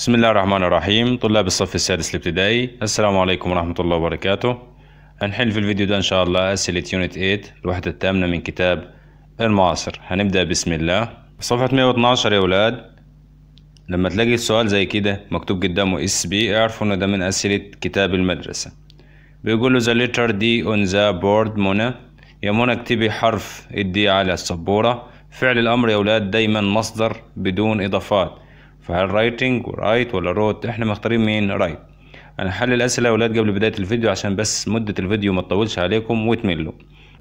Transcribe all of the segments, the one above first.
بسم الله الرحمن الرحيم طلاب الصف السادس الابتدائي السلام عليكم ورحمة الله وبركاته هنحل في الفيديو ده إن شاء الله أسئلة يونت 8 الوحدة الثامنة من كتاب المعاصر هنبدأ بسم الله صفحة 112 يا أولاد لما تلاقي السؤال زي كده مكتوب قدامه اس بي اعرفوا إن ده من أسئلة كتاب المدرسة بيقول له ذا ليتر دي أون ذا بورد منى يا منى اكتبي حرف الدي على السبورة فعل الأمر يا أولاد دايما مصدر بدون إضافات فهل رايتنج رايت ولا روت احنا مختارين مين رايت انا حل الاسئله يا اولاد قبل بدايه الفيديو عشان بس مده الفيديو ما تطولش عليكم وتملوا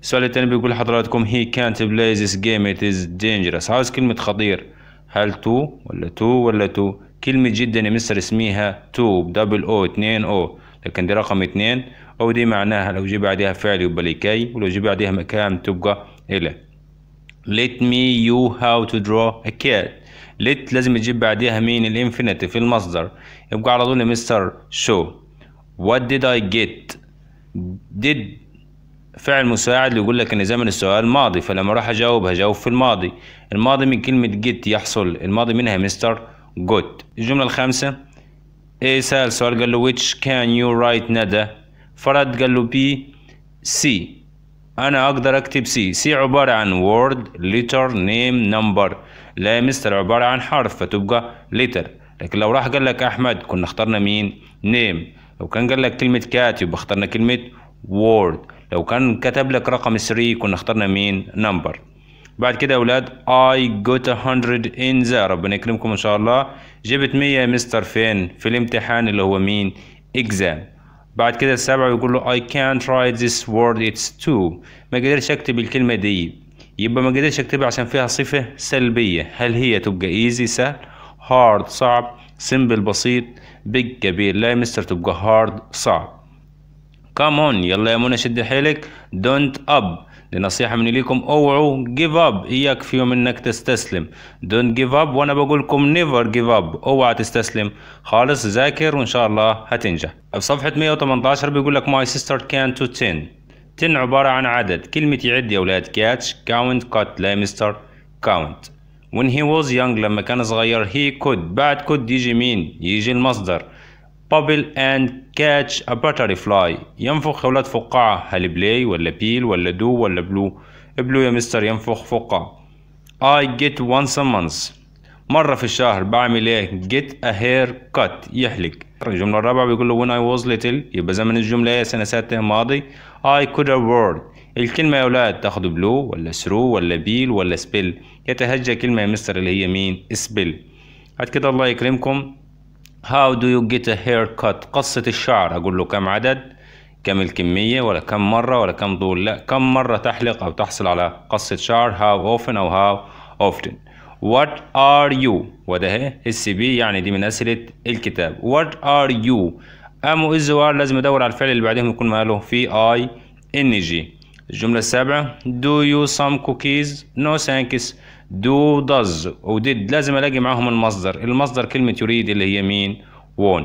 السؤال الثاني بيقول لحضراتكم هي كانت بلاي ذيس جيم ات از دينجرس عاوز كلمه خطير هل تو ولا تو ولا تو كلمة جدا يا مستر اسميها تو دبل او 2 او لكن دي رقم 2 او دي معناها لو جه بعديها فعل يبقى لكي ولو جه بعديها مكان تبقى الى let me you how to draw a cat ليت لازم تجيب بعديها مين الانفينيتي في المصدر يبقى على طول مستر شو وات ديد اي جيت ديد فعل مساعد يقول لك ان زمن السؤال ماضي فلما راح اجاوب هجاوب في الماضي الماضي من كلمة جيت يحصل الماضي منها مستر جود الجملة الخامسة ايه سأل سؤال قال له which can you write ندى فرد قال له بي سي انا اقدر اكتب سي سي عبارة عن word letter name number لا يا مستر عبارة عن حرف فتبقى letter لكن لو راح قال لك أحمد كنا اخترنا مين نيم لو كان قال لك كلمة كات يبقى اخترنا كلمة وورد لو كان كتب لك رقم 3 كنا اخترنا مين نمبر بعد كده يا اولاد got a hundred in the ربنا يكرمكم ان شاء الله جبت 100 يا مستر فين في الامتحان اللي هو مين exam بعد كده السابع يقول له I can't write this word it's too ما قدرش اكتب الكلمة دي يبقى ما قدرتش اكتبها عشان فيها صفة سلبية هل هي تبقى ايزي سهل هارد صعب سمبل بسيط بيج كبير لا يا مستر تبقى هارد صعب كامون يلا يا منى شد حيلك دونت اب دي نصيحة مني ليكم اوعوا جيف اب اياك في يوم انك تستسلم دونت جيف اب وانا بقولكم نيفر جيف اب اوعى تستسلم خالص ذاكر وان شاء الله هتنجح في صفحة 118 بيقول لك ماي سيستر كان تو 10 10 عبارة عن عدد كلمة يعد يا ولاد كاتش كاونت كات لا مستر كاونت when he was young لما كان صغير he could بعد could يجي مين يجي المصدر bubble and catch a butterfly ينفخ يا ولاد فقاعة هل بلاي ولا بيل ولا دو ولا بلو بلو يا مستر ينفخ فقاعة I get once a month مرة في الشهر بعمل ايه get a hair cut يحلق الجملة الرابعة بيقول له when I was little يبقى زمن الجملة ايه سنة ساتة ماضي I could have worn الكلمة يا ولاد تاخدوا بلو ولا سرو ولا بيل ولا سبيل يتهجى كلمة يا مستر اللي هي مين سبيل بعد كده الله يكرمكم How do you get a haircut قصة الشعر أقول له كم عدد كم الكمية ولا كم مرة ولا كم طول لا كم مرة تحلق أو تحصل على قصة شعر how often أو how often What are you وده السي بي يعني دي من أسئلة الكتاب What are you ام از وار لازم ادور على الفعل اللي بعدهم يكون ماله في اي ان جي الجملة السابعة do you some cookies no thanks do does و did لازم الاقي معاهم المصدر المصدر كلمة يريد اللي هي مين won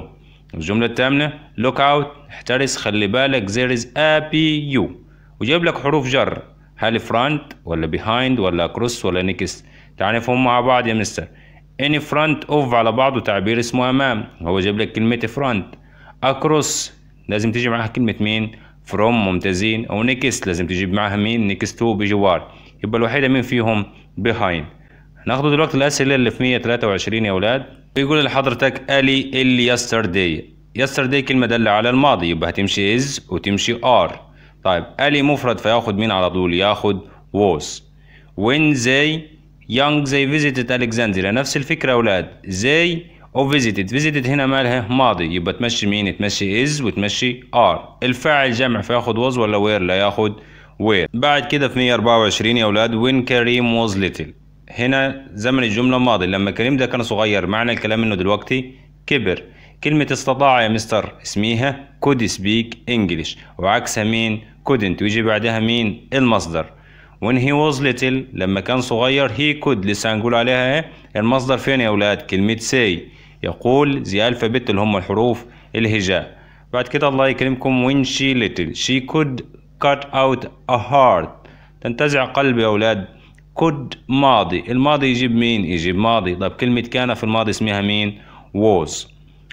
الجملة الثامنة look out احترس خلي بالك there is a p u وجايب لك حروف جر هل front ولا behind ولا across ولا next تعال نفهم مع بعض يا مستر any front of على بعضه تعبير اسمه امام هو جايب لك كلمة front اكروس لازم تيجي معاها كلمه مين فروم ممتازين او next لازم تجيب معاها مين next تو بجوار يبقى الوحيده مين فيهم behind ناخد دلوقتي الاسئله اللي في 123 يا اولاد بيقول لحضرتك الي اللي يسترداي يسترداي كلمه داله على الماضي يبقى هتمشي از وتمشي ار طيب الي مفرد فياخد مين على طول ياخد was when they young they visited Alexandria نفس الفكره يا اولاد they او فيزيتد فيزيتد هنا مالها ماضي يبقى تمشي مين تمشي از وتمشي ار الفاعل جمع فياخد was ولا وير لا ياخد وير بعد كده في 124 يا اولاد when كريم was little هنا زمن الجمله ماضي لما كريم ده كان صغير معنى الكلام انه دلوقتي كبر كلمة استطاع يا مستر اسميها could speak English وعكسها مين couldn't ويجي بعدها مين المصدر when he was little لما كان صغير he could لسه هنقول عليها ايه المصدر فين يا اولاد كلمة say يقول the alphabet اللي هم الحروف الهجاء بعد كده الله يكرمكم when she little she could cut out a heart تنتزع قلب يا أولاد could ماضي الماضي يجيب مين يجيب ماضي طب كلمة كان في الماضي اسمها مين was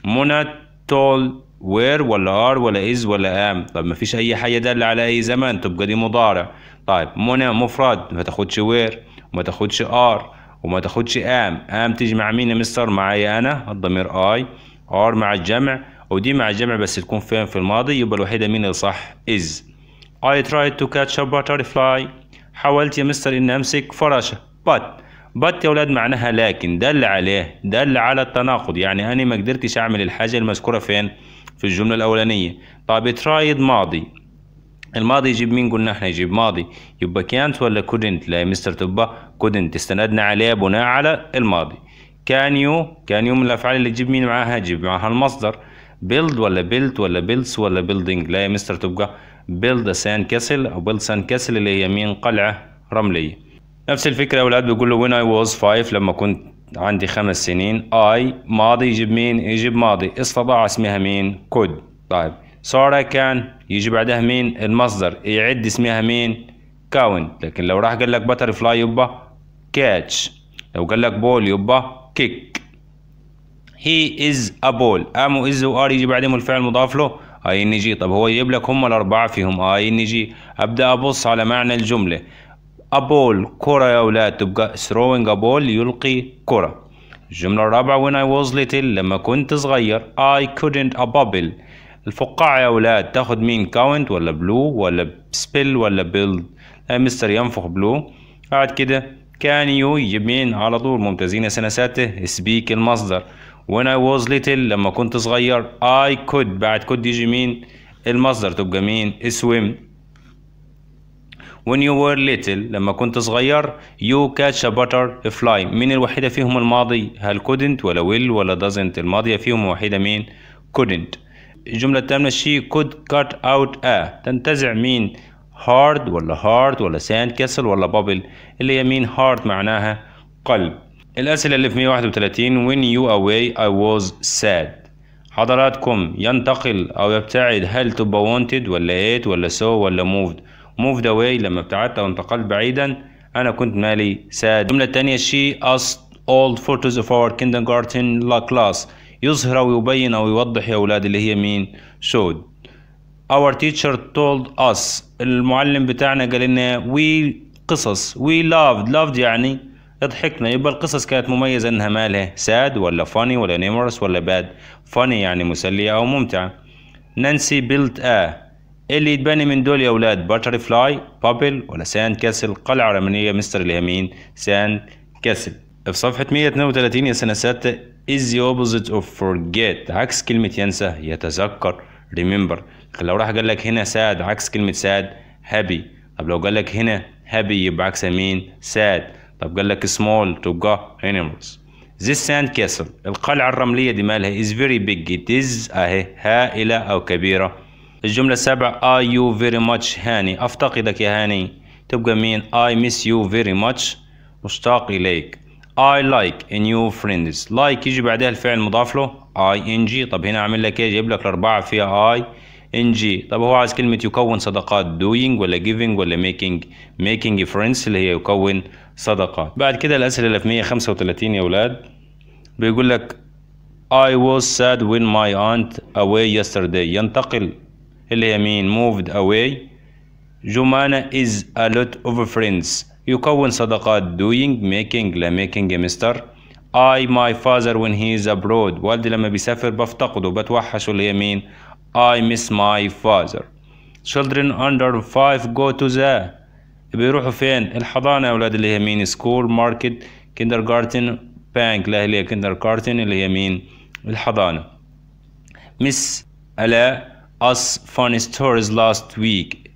منى told where ولا are ولا is ولا am طب ما فيش أي حاجة دالة على أي زمان تبقى دي مضارع طيب منى مفرد ما تاخدش where وما تاخدش are وما تاخدش ام ام تيجي مع مين يا مستر معايا انا الضمير اي ار مع الجمع ودي مع الجمع بس تكون فين في الماضي يبقى الوحيده مين اللي صح از I tried to catch a butterfly حاولت يا مستر إن أمسك فراشة but بات يا ولاد معناها لكن دل عليه دل على التناقض يعني أنا ما قدرتش أعمل الحاجة المذكورة فين في الجملة الأولانية طب ترايد ماضي الماضي يجيب مين قلنا احنا يجيب ماضي يبقى كانت ولا كودنت لا يا مستر تبا كودنت استندنا عليه بناء على الماضي كان يو كان يو من الافعال اللي تجيب مين معاها تجيب معاها المصدر بيلد ولا بيلت ولا بيلتس ولا بيلدينج لا يا مستر تبقى بيلد سان كاسل او بيلد سان كاسل اللي هي مين قلعه رمليه نفس الفكره يا اولاد بيقول له وين اي واز فايف لما كنت عندي خمس سنين اي ماضي يجيب مين يجيب ماضي استطاع اسمها مين كود طيب صار كان يجي بعدها مين المصدر إيه، يعد اسمها مين كاون لكن لو راح قال لك باتر فلاي يبقى كاتش لو قال لك بول يبقى كيك هي از ا بول ام از وار يجي بعدهم الفعل المضاف له اي آه، ان جي طب هو يجيب لك هم الاربعه فيهم اي آه، ان جي ابدا ابص على معنى الجمله ابول كره يا اولاد تبقى throwing a ball يلقي كره الجمله الرابعه when I was little لما كنت صغير I couldn't a bubble الفقاعة يا ولاد تاخد مين كاونت ولا بلو ولا سبيل ولا بيلد مستر ينفخ بلو بعد كده كان يو يجيب مين على طول ممتازين يا سنة ساتة سبيك المصدر when I was little لما كنت صغير I could بعد could يجي مين المصدر تبقى مين swim when you were little لما كنت صغير you catch a butterfly مين الوحيدة فيهم الماضي هل couldn't ولا will ولا doesn't الماضية فيهم وحيدة مين couldn't الجملة الثامنة she could cut out a تنتزع مين hard ولا heart ولا sand castle ولا bubble اللي هي مين heart معناها قلب الأسئلة اللي في 131 when you away I was sad حضراتكم ينتقل أو يبتعد هل تبقى wanted ولا ate ولا so ولا moved moved away لما ابتعدت أو انتقلت بعيدا أنا كنت مالي sad الجملة الثانية she asked all photos of our kindergarten class يظهر أو يبين أو يوضح يا أولاد اللي هي مين showed our teacher told us المعلم بتاعنا قال لنا we قصص we loved loved يعني ضحكنا يبقى القصص كانت مميزة إنها مالها sad ولا funny ولا numerous ولا bad funny يعني مسلية أو ممتعة نانسي built a اللي يتبني من دول يا أولاد باتري فلاي بابل ولا ساند كاسل قلعة رمانية مستر اليمين ساند كاسل في صفحة 132 يا سنة ستة is the opposite of forget عكس كلمة ينسى يتذكر remember لكن لو راح قال لك هنا sad عكس كلمة sad happy طب لو قال لك هنا happy يبقى عكسها مين sad طب قال لك small تبقى animals this sand castle القلعة الرملية دي مالها is very big it is اهي هائلة أو كبيرة الجملة السابعة are you very much هاني أفتقدك يا هاني تبقى مين I miss you very much مشتاق إليك I like a new friends like يجي بعدها الفعل مضاف له I N G طب هنا أعمل لك إيه جايب لك الأربعة فيها I N G طب هو عايز كلمة يكون صداقات doing ولا giving ولا making making friends اللي هي يكون صداقات بعد كده الأسئلة اللي في 135 يا أولاد بيقول لك I was sad when my aunt away yesterday ينتقل اللي هي مين moved away جمانة is a lot of friends يكون صداقات doing making لا making مستر I my father when he is abroad والدي لما بيسافر بفتقده بتوحشه اللي هي مين I miss my father children under five go to the بيروحوا فين الحضانة أولاد اللي هي مين school market kindergarten bank لا اللي هي kindergarten اللي هي مين الحضانة miss ألا us funny stories last week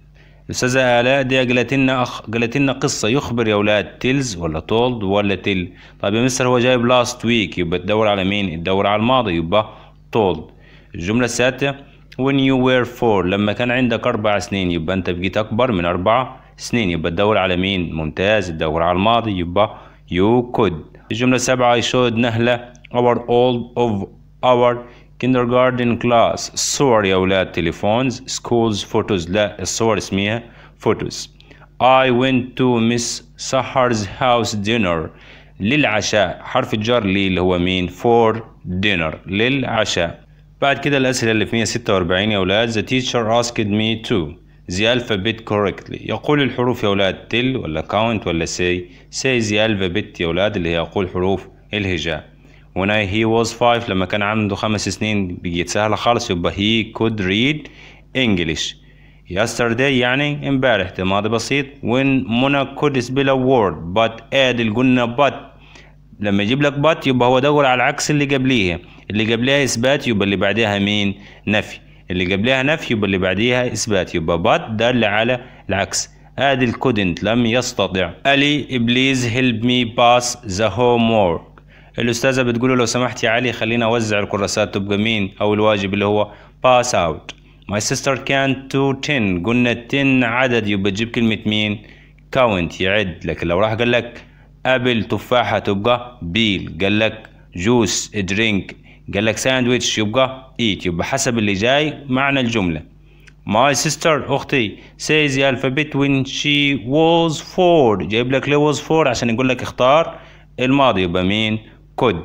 الاستاذه الاء دي قالت لنا أخ... قالت لنا قصه يخبر يا اولاد تيلز ولا تولد ولا تيل طيب يا مستر هو جايب لاست ويك يبقى تدور على مين تدور على الماضي يبقى تولد الجمله السادسه when you were four لما كان عندك اربع سنين يبقى انت بقيت اكبر من اربع سنين يبقى تدور على مين ممتاز تدور على الماضي يبقى you could الجمله السابعه I showed نهله our old of our kindergarten class الصور يا ولاد تليفونز schools photos لا الصور اسميها photos I went to Miss Sahar's house dinner للعشاء حرف الجر لي اللي هو مين for dinner للعشاء بعد كده الأسئلة اللي في 146 يا أولاد the teacher asked me to the alphabet correctly يقول الحروف يا أولاد till ولا count ولا say say the alphabet يا أولاد اللي هي يقول حروف الهجاء when I, he was five لما كان عنده خمس سنين بقيت سهلة خالص يبقى he could read English yesterday يعني امبارح ده ماضي بسيط when Mona could spell a word but add قلنا but لما يجيب لك but يبقى هو دور على العكس اللي قبليها اللي قبليها إثبات يبقى اللي بعديها مين نفي اللي قبليها نفي يبقى اللي بعديها إثبات يبقى but دل على العكس ادي الكودنت لم يستطع الي بليز هيلب مي باس ذا homework الاستاذه بتقول له لو سمحت يا علي خلينا اوزع الكراسات تبقى مين او الواجب اللي هو باس اوت ماي سيستر كان تو 10 قلنا 10 عدد يبقى تجيب كلمه مين كاونت يعد لكن لو راح قال لك ابل تفاحه تبقى بيل قال لك جوس درينك قال لك ساندويتش يبقى ايت يبقى حسب اللي جاي معنى الجمله ماي سيستر اختي says the alphabet when she was four جايب لك ليه was four عشان يقول لك اختار الماضي يبقى مين could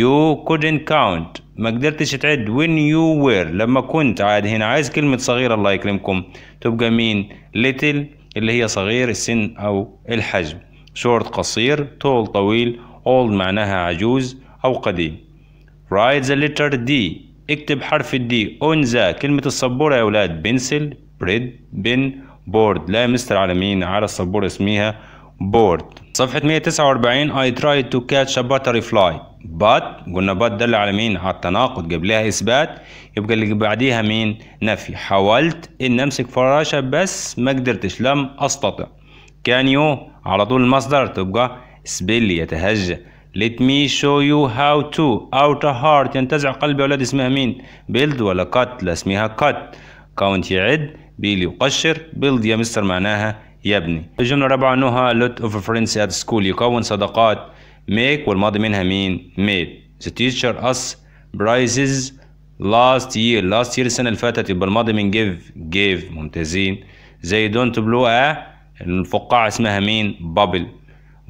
you couldn't count ما قدرتش تعد when you were لما كنت عاد هنا عايز كلمة صغيرة الله يكرمكم تبقى مين little اللي هي صغير السن أو الحجم short قصير tall طويل old معناها عجوز أو قديم write the letter D اكتب حرف الدي on the كلمة الصبورة يا أولاد pencil bread بن بورد لا مستر على مين على الصبورة اسميها بورد صفحة 149 I tried to catch a butterfly but قلنا but دل على مين على التناقض جاب لها إثبات يبقى اللي بعديها مين نفي حاولت إن أمسك فراشة بس ما قدرتش لم أستطع كان يو على طول المصدر تبقى سبيل يتهجى Let me show you how to out a heart ينتزع قلبي أولاد اسمها مين build ولا cut لا اسمها cut count يعد بيل يقشر build يا مستر معناها يبني الجملة الرابعة أنها lot of friends at school يكون صداقات make والماضي منها مين made the teacher us prizes last year last year السنة اللي فاتت يبقى الماضي من give gave ممتازين they don't blow a الفقاعة اسمها مين bubble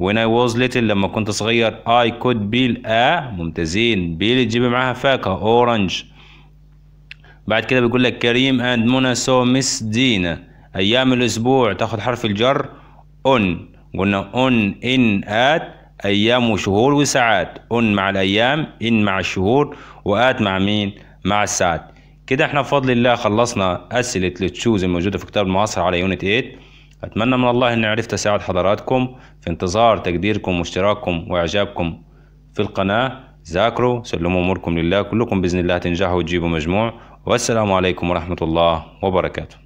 when I was little لما كنت صغير I could peel a ممتازين peel تجيب معاها فاكهة orange بعد كده بيقول لك كريم and منى so miss دينا أيام الأسبوع تاخد حرف الجر أن قلنا أن إن آت أيام وشهور وساعات أن مع الأيام إن مع الشهور وات مع مين مع الساعات كده احنا بفضل الله خلصنا أسئلة التشوز الموجودة في كتاب المعاصر على يونت 8 أتمنى من الله إني عرفت أساعد حضراتكم في انتظار تقديركم واشتراككم وإعجابكم في القناة ذاكروا سلموا أموركم لله كلكم بإذن الله تنجحوا وتجيبوا مجموع والسلام عليكم ورحمة الله وبركاته